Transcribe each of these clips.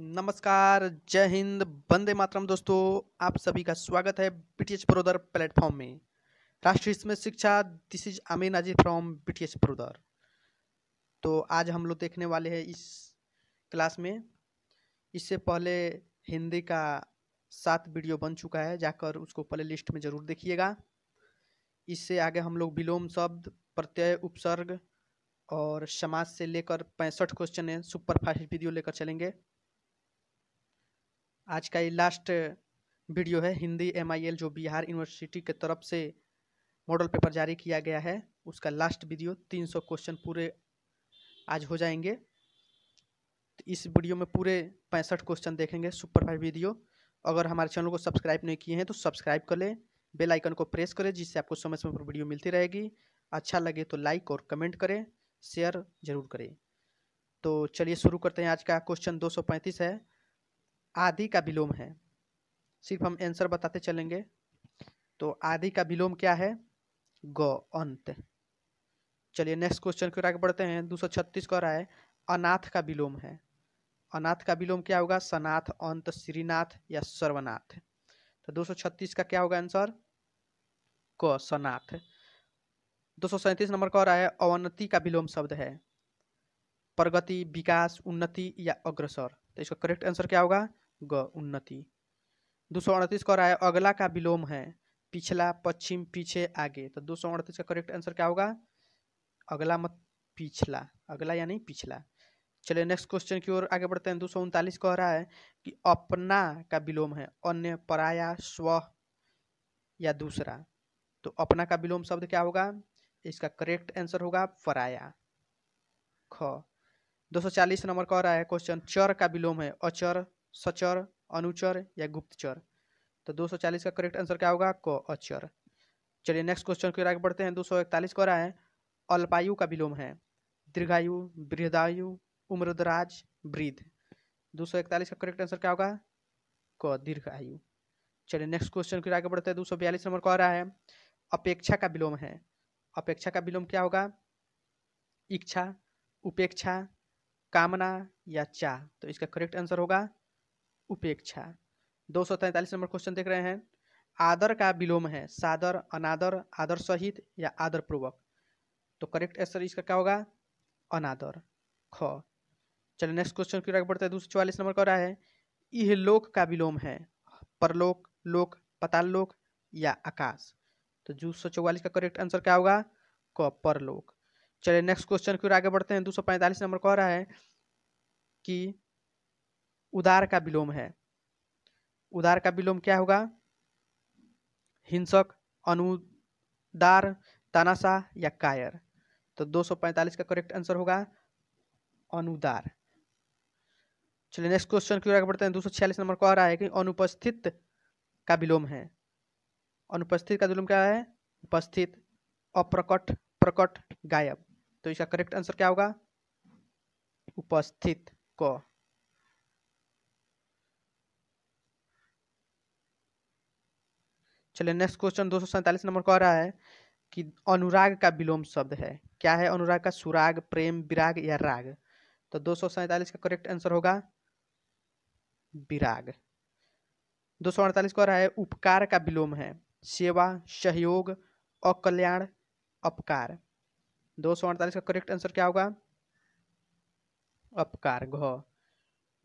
नमस्कार जय हिंद वंदे मातरम दोस्तों आप सभी का स्वागत है बीटीएच बड़ोदर प्लेटफॉर्म में राष्ट्रीय स्मृत शिक्षा this is Amin Aziz from BTH बड़ोदर तो आज हम लोग देखने वाले हैं इस क्लास में इससे पहले हिंदी का सात वीडियो बन चुका है जाकर उसको प्ले लिस्ट में ज़रूर देखिएगा इससे आगे हम लोग विलोम शब्द प्रत्यय उपसर्ग और समाज से लेकर पैंसठ क्वेश्चन है सुपर फास्ट वीडियो लेकर चलेंगे आज का ये लास्ट वीडियो है हिंदी एम जो बिहार यूनिवर्सिटी के तरफ से मॉडल पेपर जारी किया गया है उसका लास्ट वीडियो 300 क्वेश्चन पूरे आज हो जाएंगे तो इस वीडियो में पूरे पैंसठ क्वेश्चन देखेंगे सुपरफाइड वीडियो अगर हमारे चैनल को सब्सक्राइब नहीं किए हैं तो सब्सक्राइब कर लें बेल आइकन को प्रेस करें जिससे आपको समय समय पर वीडियो मिलती रहेगी अच्छा लगे तो लाइक और कमेंट करें शेयर जरूर करें तो चलिए शुरू करते हैं आज का क्वेश्चन दो है आदि का विलोम है सिर्फ हम आंसर बताते चलेंगे तो आदि का विलोम क्या है ग अंत चलिए नेक्स्ट क्वेश्चन की ओर आगे बढ़ते हैं दो सौ छत्तीस कह रहा है अनाथ का विलोम है अनाथ का विलोम क्या होगा सनाथ अंत श्रीनाथ या सर्वनाथ तो दो सौ छत्तीस का क्या होगा आंसर क सनाथ दो सौ सैंतीस नंबर कह रहा है अवनति का विलोम शब्द है प्रगति विकास उन्नति या अग्रसर तो इसका करेक्ट आंसर क्या होगा ग उन्नति दो सौ अड़तीस का रहा है अगला का विलोम है पिछला पश्चिम पीछे आगे तो दो सौ अड़तीस का करेक्ट आंसर क्या होगा अगला मत पिछला अगला यानी पिछला चलिए नेक्स्ट क्वेश्चन की ओर आगे बढ़ते हैं दो सौ उनतालीस कह रहा है कि अपना का विलोम है अन्य पराया स्व या दूसरा तो अपना का विलोम शब्द क्या होगा इसका करेक्ट आंसर होगा पराया ख 240 नंबर कह रहा है क्वेश्चन चर का विलोम है अचर सचर अनुचर या गुप्तचर तो 240 का करेक्ट आंसर क्या होगा क अचर चलिए नेक्स्ट क्वेश्चन की आगे बढ़ते हैं दो सौ इकतालीस कह रहा है अल्पायु का विलोम है दीर्घायु बृहदायु उम्रदराज वृद्ध दो सौ इकतालीस का करेक्ट आंसर क्या होगा क दीर्घायु चलिए नेक्स्ट क्वेश्चन की आगे बढ़ते हैं दो सौ बयालीस नंबर कह रहा है अपेक्षा का विलोम है अपेक्षा का विलोम क्या होगा इच्छा उपेक्षा कामना या चाह तो इसका करेक्ट आंसर होगा उपेक्षा दो सौ तैंतालीस नंबर क्वेश्चन देख रहे हैं आदर का विलोम है सादर अनादर आदर सहित या आदर पूर्वक तो करेक्ट आंसर इसका क्या होगा अनादर ख चलो नेक्स्ट क्वेश्चन की आगे बढ़ते हैं दो सौ चौवालीस नंबर का रहा है यह लोक का विलोम है परलोक लोक पताल लोक या आकाश तो दो सौ चौवालीस का करेक्ट आंसर क्या होगा क परलोक चलिए नेक्स्ट क्वेश्चन की ओर आगे बढ़ते हैं दो सौ पैंतालीस नंबर कह रहा है कि उदार का विलोम है उदार का विलोम क्या होगा हिंसक अनुदार तानाशाह या कायर तो 245 का करेक्ट आंसर होगा अनुदार चलिए नेक्स्ट क्वेश्चन की ओर आगे बढ़ते हैं दो नंबर कह रहा है कि अनुपस्थित का विलोम है अनुपस्थित का विलोम क्या है उपस्थित अप्रकट प्रकट गायब तो इसका करेक्ट आंसर क्या होगा उपस्थित को चलिए नेक्स्ट क्वेश्चन दो नंबर को आ रहा है कि अनुराग का विलोम शब्द है क्या है अनुराग का सुराग प्रेम विराग या राग तो दो का करेक्ट आंसर होगा विराग दो सौ अड़तालीस का रहा है उपकार का विलोम है सेवा सहयोग अकल्याण अपकार दो सौ अड़तालीस का करेक्ट आंसर क्या होगा अपकार घ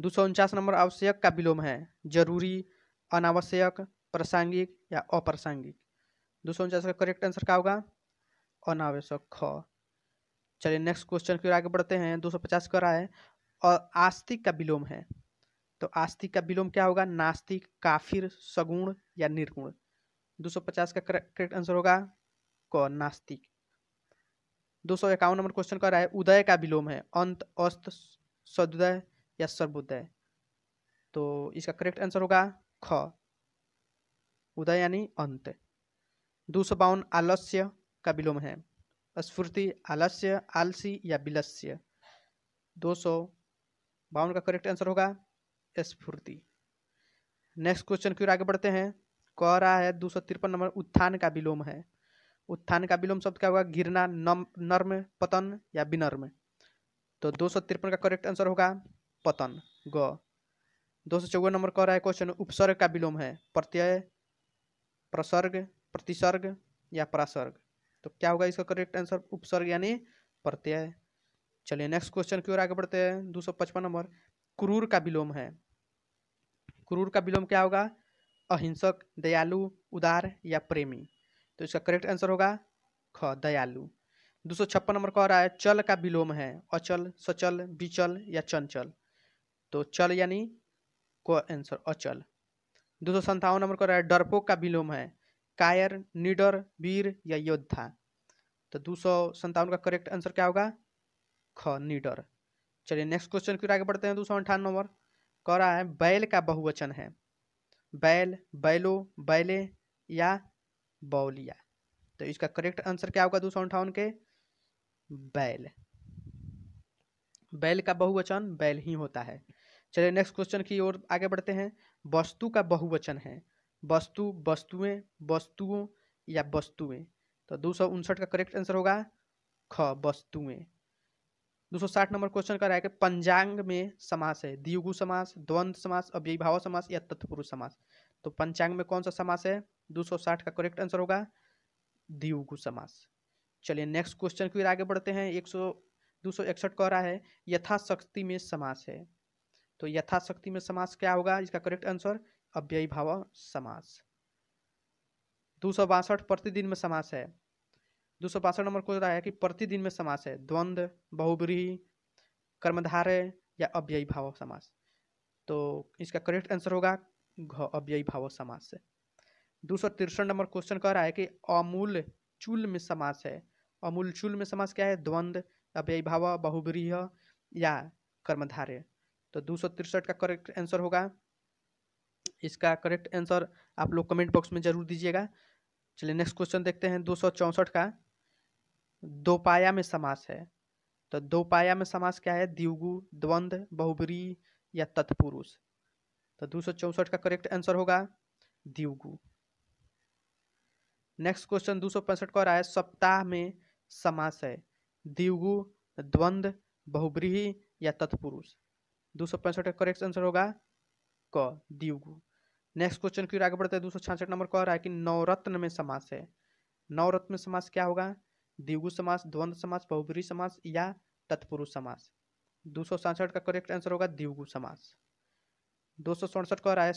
दो सौ उनचास नंबर आवश्यक का विलोम है जरूरी अनावश्यक प्रासंगिक या अप्रासंगिक दो सौ उनचास का करेक्ट आंसर क्या होगा अनावश्यक ख चलिए नेक्स्ट क्वेश्चन की ओर आगे बढ़ते हैं दो सौ पचास कर रहा है और आस्तिक का विलोम है तो आस्तिक का विलोम क्या होगा नास्तिक काफिर सगुण या निर्गुण दो सौ पचास का करेक्ट आंसर होगा क नास्तिक दो सौ इक्यावन नंबर क्वेश्चन कर रहा है उदय का विलोम है अंत अस्त सदुदय या सर्वोदय तो इसका करेक्ट आंसर होगा ख उदय यानी अंत दो सौ बावन आलस्य का विलोम है स्फूर्ति आलस्य आलसी या विलस्य दो सौ बावन का करेक्ट आंसर होगा स्फूर्ति नेक्स्ट क्वेश्चन की ओर आगे बढ़ते हैं कह रहा है दो सौ तिरपन नंबर उत्थान का विलोम है उत्थान का विलोम शब्द क्या होगा गिरना नर्म पतन या विनर्म तो दो सौ तिरपन का करेक्ट आंसर होगा पतन ग दो सौ चौवन नंबर कह रहा है क्वेश्चन उपसर्ग का विलोम है प्रत्यय प्रसर्ग प्रतिसर्ग या प्रासर्ग तो क्या होगा इसका करेक्ट आंसर उपसर्ग यानी प्रत्यय चलिए नेक्स्ट क्वेश्चन की ओर आगे बढ़ते हैं दो सौ पचपन नंबर क्रूर का विलोम है क्रूर का विलोम क्या होगा अहिंसक दयालु उदार या प्रेमी तो इसका करेक्ट आंसर होगा ख दयालु दो सौ छप्पन नंबर कह रहा है चल का विलोम है अचल सचल बिचल या चंचल तो चल यानी को आंसर अचल दो सौ संतावन नंबर का है डरपोक का विलोम है कायर निडर वीर या योद्धा तो दो सौ संतावन का करेक्ट आंसर क्या होगा ख निडर चलिए नेक्स्ट क्वेश्चन की आगे बढ़ते हैं दो सौ अंठान नंबर कह रहा है बैल का बहुवचन है बैल बैलो बैले या बौलिया तो इसका करेक्ट आंसर क्या होगा दो सौ अंठावन के बैल बैल का बहुवचन बैल ही होता है चलिए नेक्स्ट क्वेश्चन की ओर आगे बढ़ते हैं वस्तु का बहुवचन है वस्तु वस्तुएं वस्तुओं या वस्तुएं तो दो सौ उनसठ का करेक्ट आंसर होगा ख वस्तुएं दो सौ साठ नंबर क्वेश्चन है कि पंचांग में समास है दियुगु समास द्वंद समास अव्ययभाव समास या तत्पुरुष समास तो पंचांग में कौन सा समास है दो सौ साठ का करेक्ट आंसर होगा दियुगु समास चलिए नेक्स्ट क्वेश्चन की आगे बढ़ते हैं एक सौ दो सौ इकसठ कह रहा है यथाशक्ति में समास है तो यथाशक्ति में समास क्या होगा इसका करेक्ट आंसर अव्यय भाव समास दो सौ बासठ प्रतिदिन में समास है दो सौ बासठ नंबर क्वेश्चन है कि प्रतिदिन में समास है द्वंद्व बहुब्रीही कर्मधारय या अव्यय भाव समास तो इसका करेक्ट आंसर होगा घ भाव समास दो सौ तिरसठ नंबर क्वेश्चन कह रहा है कि अमूल चूल में समास है अमूल चूल में समास क्या है द्वंद्व अव्यय भाव बहुब्रीह या कर्मधारय तो दो का करेक्ट आंसर होगा इसका करेक्ट आंसर आप लोग कमेंट बॉक्स में जरूर दीजिएगा चलिए नेक्स्ट क्वेश्चन देखते हैं दो का दो पाया में समास है तो दो पाया में समास क्या है दिवगु द्वंद बहुबरी या तत्पुरुष तो दो का करेक्ट आंसर होगा दिवगु नेक्स्ट क्वेश्चन दो का रहा है सप्ताह में समास है दिवगु द्वंद्व बहुब्रीही या तत्पुरुष दो सौ पैंसठ का करेक्ट आंसर होगा क दीव नेक्स्ट क्वेश्चन की आगे बढ़ते हैं दो सौ छियासठ नंबर कह रहा है कि नवरत्न में समास है नवरत्न में समास क्या होगा द्विगु समास द्वंद्व समास बहुबरी समास या तत्पुरुष समास दो सौ का करेक्ट आंसर होगा द्विगु समास दो सौ सड़सठ कह रहा है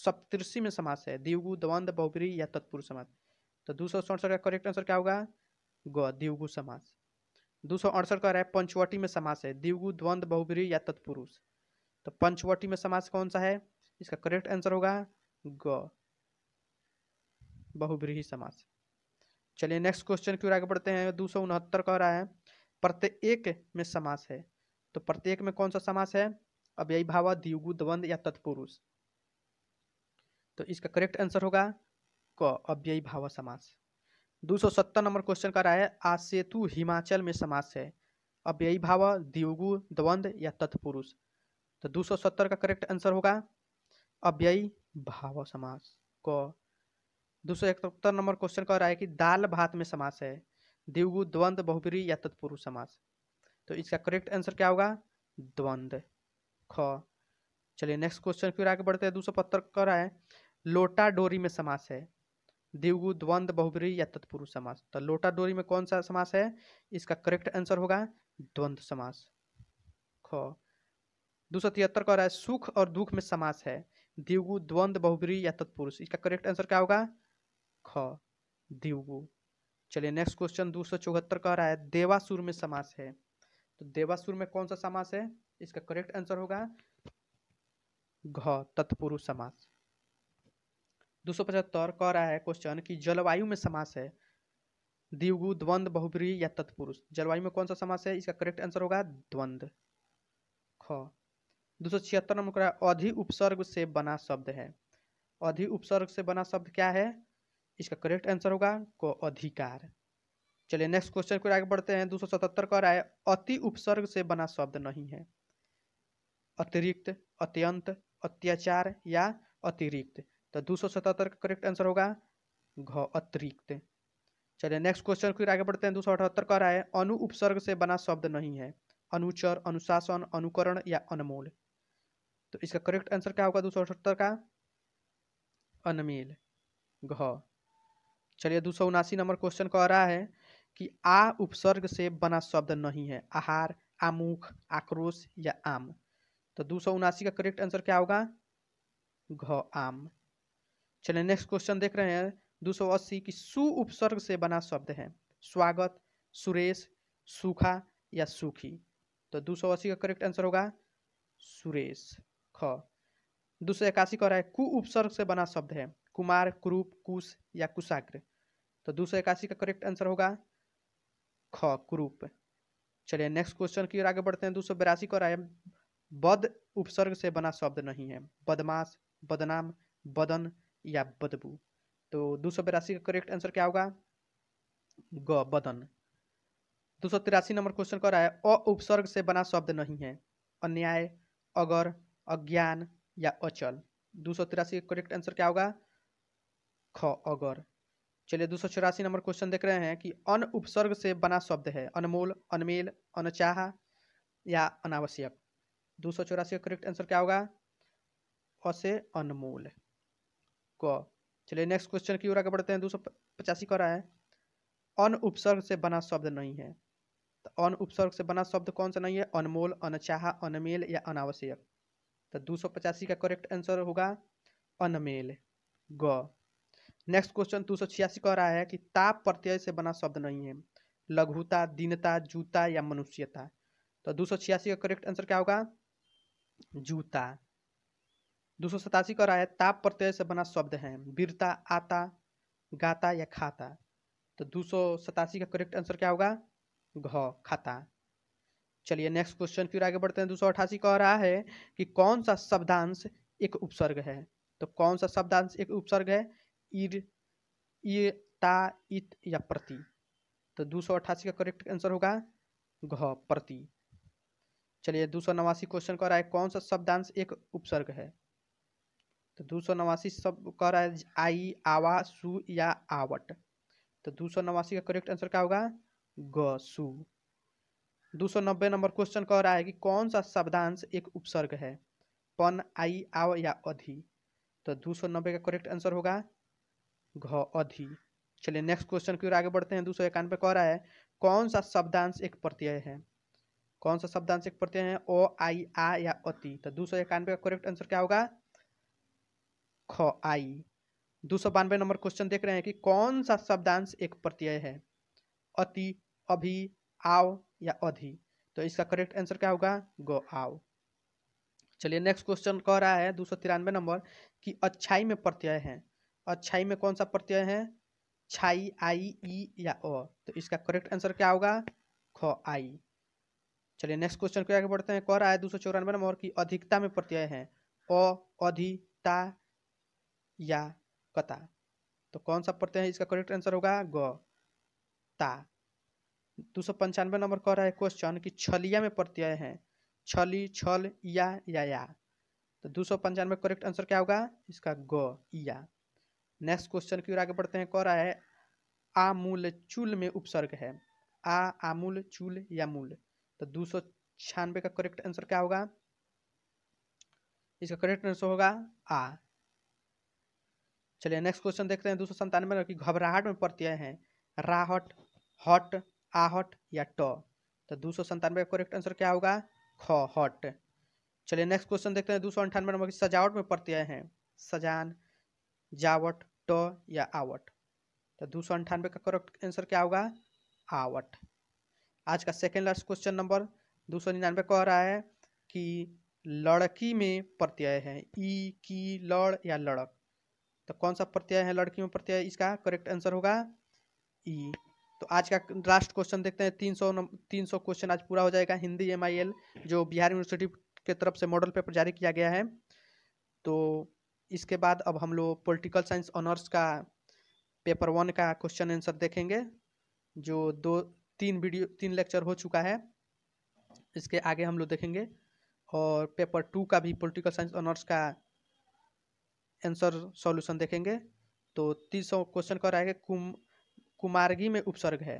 सप्तृषि में समास है द्विगु द्वंद बहुबरी या तत्पुरुष समास तो दो सौ सड़सठ का करेक्ट आंसर क्या होगा ग द्विगु समास दो सौ अड़सठ कह रहा है पंचवटी में समास है द्विगु द्वंद्व बहुबरी या तत्पुरुष तो पंचवटी में समास कौन सा है इसका करेक्ट आंसर होगा ग बहुब्रीही समास चलिए नेक्स्ट क्वेश्चन की ओर आगे बढ़ते हैं दो सौ उनहत्तर कह रहा है प्रत्येक में समास है तो प्रत्येक में कौन सा समास है अब यही भावा द्विगु द्वंद या तत्पुरुष तो इसका करेक्ट आंसर होगा क अव्ययी भाव समास दो सौ सत्तर नंबर क्वेश्चन का रहा है आसेतु हिमाचल में समास है अव्ययी भाव द्विगु द्वंद या तत्पुरुष तो 270 का करेक्ट आंसर होगा अव्ययी भाव समास क दो सौ इकहत्तर नंबर क्वेश्चन कह रहा है कि दाल भात में समास है दिवगु द्वंद बहुबरी या तत्पुरुष समास तो इसका करेक्ट आंसर क्या होगा द्वंद ख चलिए नेक्स्ट क्वेश्चन फिर आगे बढ़ते हैं दो सौ पत्तर कह रहा है लोटा डोरी में समास है दिवगु द्वंद बहुबरी या तत्पुरुष समास तो लोटा डोरी में कौन सा समास है इसका करेक्ट आंसर होगा द्वंद्व समास दो सौ तिहत्तर कह रहा है सुख और दुख में समास है दिवगु द्वंद बहुब्री या तत्पुरुष इसका करेक्ट आंसर क्या होगा ख दिवगु चलिए नेक्स्ट क्वेश्चन दो सौ चौहत्तर कह रहा है देवासुर में समास है तो देवासुर में कौन सा समास है इसका करेक्ट आंसर होगा घ तत्पुरुष समास दो सौ पचहत्तर कह रहा है क्वेश्चन कि जलवायु में समास है दिवगु द्वंद बहुब्री या तत्पुरुष जलवायु में कौन सा समास है इसका करेक्ट आंसर होगा द्वंद ख दो सौ छिहत्तर नंबर का अधि उपसर्ग से बना शब्द है अधि उपसर्ग से बना शब्द क्या है इसका करेक्ट आंसर होगा को अधिकार चलिए नेक्स्ट क्वेश्चन को आगे बढ़ते हैं दो सौ सतहत्तर का रहा है अति उपसर्ग से बना शब्द नहीं है अतिरिक्त अत्यंत अत्याचार या अतिरिक्त तो दो सौ सतहत्तर का करेक्ट आंसर होगा घ अतिरिक्त चलिए नेक्स्ट क्वेश्चन को आगे बढ़ते हैं दो सौ अठहत्तर का रहा है अनु उपसर्ग से बना शब्द नहीं है अनुचर अनुशासन अनुकरण या अनमोल तो इसका करेक्ट आंसर क्या होगा दो सौ अठहत्तर का अनमेल घ चलिए दो सौ उनासी नंबर क्वेश्चन कह रहा है कि आ उपसर्ग से बना शब्द नहीं है आहार आमुख आक्रोश या आम तो दो सौ उनासी का करेक्ट आंसर क्या होगा घ आम चलिए नेक्स्ट क्वेश्चन देख रहे हैं दो सौ अस्सी की सु उपसर्ग से बना शब्द है स्वागत सुरेश सूखा या सूखी तो दो सौ अस्सी का करेक्ट आंसर होगा सुरेश ख दो सौ इक्यासी कह रहा है कु उपसर्ग से बना शब्द है कुमार कुरूप कुश या कुशाग्र तो दो सौ इक्यासी का करेक्ट आंसर होगा ख कुरूप चलिए नेक्स्ट क्वेश्चन की ओर आगे बढ़ते हैं दो सौ बिरासी कह रहा है बद उपसर्ग से बना शब्द नहीं है बदमाश बदनाम बदन या बदबू तो दो सौ बिरासी का करेक्ट आंसर क्या होगा ग बदन दो सौ तिरासी नंबर क्वेश्चन कह रहा है अ उपसर्ग से बना शब्द नहीं है अन्याय अगर अज्ञान या अचल दो सौ तिरासी का करेक्ट आंसर क्या होगा ख अगर चलिए दो सौ चौरासी नंबर क्वेश्चन देख रहे हैं कि अन उपसर्ग से बना शब्द है अनमोल अनमेल अनचाह या अनावश्यक दो सौ चौरासी का करेक्ट आंसर क्या होगा अ से अनमोल क चलिए नेक्स्ट क्वेश्चन की ओर आगे बढ़ते हैं दो सौ पचासी का रहा है अन उपसर्ग से बना शब्द नहीं है तो अन उपसर्ग से बना शब्द कौन सा नहीं है अनमोल अनचाह अनमेल या अनावश्यक तो दो सौ पचासी का करेक्ट आंसर होगा अनमेल ग नेक्स्ट क्वेश्चन दो सौ छियासी कह रहा है कि ताप प्रत्यय से बना शब्द नहीं है लघुता दीनता जूता या मनुष्यता तो दो सौ छियासी का करेक्ट आंसर क्या होगा जूता दो सौ सतासी कह रहा है ताप प्रत्यय से बना शब्द है वीरता आता गाता या खाता तो दो सौ सतासी का करेक्ट आंसर क्या होगा घ खाता चलिए नेक्स्ट क्वेश्चन फिर आगे बढ़ते हैं दो सौ अठासी कह रहा है कि कौन सा शब्दांश एक उपसर्ग है तो कौन सा शब्दांश एक उपसर्ग है इर ता इत या प्रति तो दो सौ का करेक्ट आंसर होगा घ प्रति चलिए दो सौ नवासी क्वेश्चन कह रहा है कौन सा शब्दांश एक उपसर्ग है तो दो सौ नवासी सब कह रहा है आई आवा सु या आवट तो दो सौ नवासी का करेक्ट आंसर क्या होगा ग सु 290 नंबर क्वेश्चन कह रहा है कि कौन सा शब्दांश एक उपसर्ग है पन आई आव या अधि तो 290 का करेक्ट आंसर होगा घ अधि चलिए नेक्स्ट क्वेश्चन की ओर आगे बढ़ते हैं दो सौ इक्यानवे कह रहा है कौन सा शब्दांश एक प्रत्यय है कौन सा शब्दांश एक प्रत्यय है ओ आई आ या अति तो दो सौ इक्यानवे का करेक्ट आंसर क्या होगा ख आई दो सौ बानवे नंबर क्वेश्चन देख रहे हैं कि कौन सा शब्दांश एक प्रत्यय है अति अभी आव या अधि तो इसका करेक्ट आंसर क्या होगा गो आओ चलिए नेक्स्ट क्वेश्चन कह रहा है दो नंबर कि अच्छाई में प्रत्यय है अच्छाई में कौन सा प्रत्यय है छाई आई ई या ओ तो इसका करेक्ट आंसर क्या होगा ख आई चलिए नेक्स्ट क्वेश्चन को आगे बढ़ते हैं कह रहा है दो सौ चौरानवे नंबर की अधिकता में प्रत्यय है अ अधिता या कता तो कौन सा प्रत्यय है इसका करेक्ट आंसर होगा ग ता दो सौ पंचानवे नंबर कह रहा है क्वेश्चन कि छलिया में प्रत्यय है छली छल या या या तो दो सौ पंचानवे करेक्ट आंसर क्या होगा इसका ग या नेक्स्ट क्वेश्चन की ओर आगे बढ़ते हैं कह रहा है आमूल चूल में उपसर्ग है आ आमूल चूल या मूल तो दो सौ छियानवे का करेक्ट आंसर क्या होगा इसका करेक्ट आंसर होगा आ चलिए नेक्स्ट क्वेश्चन देखते हैं दो सौ संतानवे घबराहट में प्रत्यय है राहट हट आहट या ट तो दो सौ संतानवे का करेक्ट आंसर क्या होगा ख हट चलिए नेक्स्ट क्वेश्चन देखते हैं दो सौ अंठानवे नंबर की सजावट में प्रत्यय हैं सजान जावट ट या आवट तो दो सौ अंठानवे का करेक्ट आंसर क्या होगा आवट आज का सेकेंड लास्ट क्वेश्चन नंबर दो सौ निन्यानवे कह रहा है कि लड़की में प्रत्यय है ई की लड़ या लड़क तो कौन सा प्रत्यय है लड़की में प्रत्यय इसका करेक्ट आंसर होगा ई तो आज का लास्ट क्वेश्चन देखते हैं तीन सौ तीन सौ क्वेश्चन आज पूरा हो जाएगा हिंदी एम आई एल जो बिहार यूनिवर्सिटी के तरफ से मॉडल पेपर जारी किया गया है तो इसके बाद अब हम लोग पोलिटिकल साइंस ऑनर्स का पेपर वन का क्वेश्चन आंसर देखेंगे जो दो तीन वीडियो तीन लेक्चर हो चुका है इसके आगे हम लोग देखेंगे और पेपर टू का भी पॉलिटिकल साइंस ऑनर्स का आंसर सॉल्यूशन देखेंगे तो तीन सौ क्वेश्चन का आएगा कुम कुमार्गी में उपसर्ग है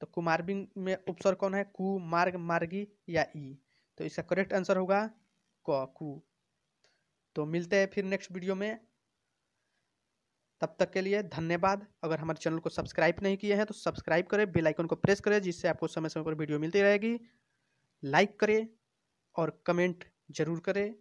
तो कुमार्गी में उपसर्ग कौन है कु मार्ग मार्गी या ई तो इसका करेक्ट आंसर होगा क कु तो मिलते हैं फिर नेक्स्ट वीडियो में तब तक के लिए धन्यवाद अगर हमारे चैनल को सब्सक्राइब नहीं किए हैं तो सब्सक्राइब करें बेल आइकन को प्रेस करें जिससे आपको समय समय पर वीडियो मिलती रहेगी लाइक करें और कमेंट जरूर करें